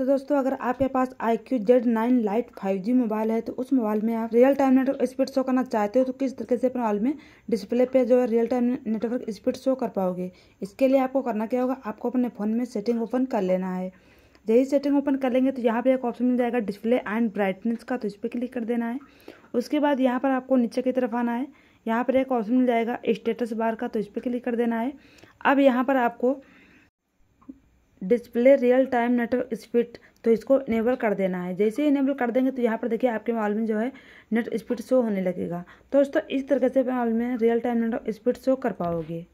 तो दोस्तों अगर आपके पास I Q Z nine lite five G mobile है तो उस मोबाइल में आप real time network speed show करना चाहते हो तो किस तरीके से अपने मोबाइल में डिस्प्ले पे जो है real time network speed show कर पाओगे इसके लिए आपको करना क्या होगा आपको अपने फ़ोन में सेटिंग ओपन कर लेना है यही सेटिंग ओपन कर लेंगे तो यहाँ पर एक ऑप्शन मिल जाएगा डिस्प्ले एंड ब्राइटनेस का तो इस पर क्लिक कर देना है उसके बाद यहाँ पर आपको नीचे की तरफ आना है यहाँ पर एक ऑप्शन मिल जाएगा स्टेटस बार का तो इस पर क्लिक कर देना है अब यहाँ पर आपको display real time network speed तो इसको इनेबल कर देना है जैसे ही इनेबल कर देंगे तो यहाँ पर देखिए आपके मोबाइल में जो है नेट स्पीड शो होने लगेगा तो दोस्तों इस तरीके से मोबाइल में real time network speed show कर पाओगे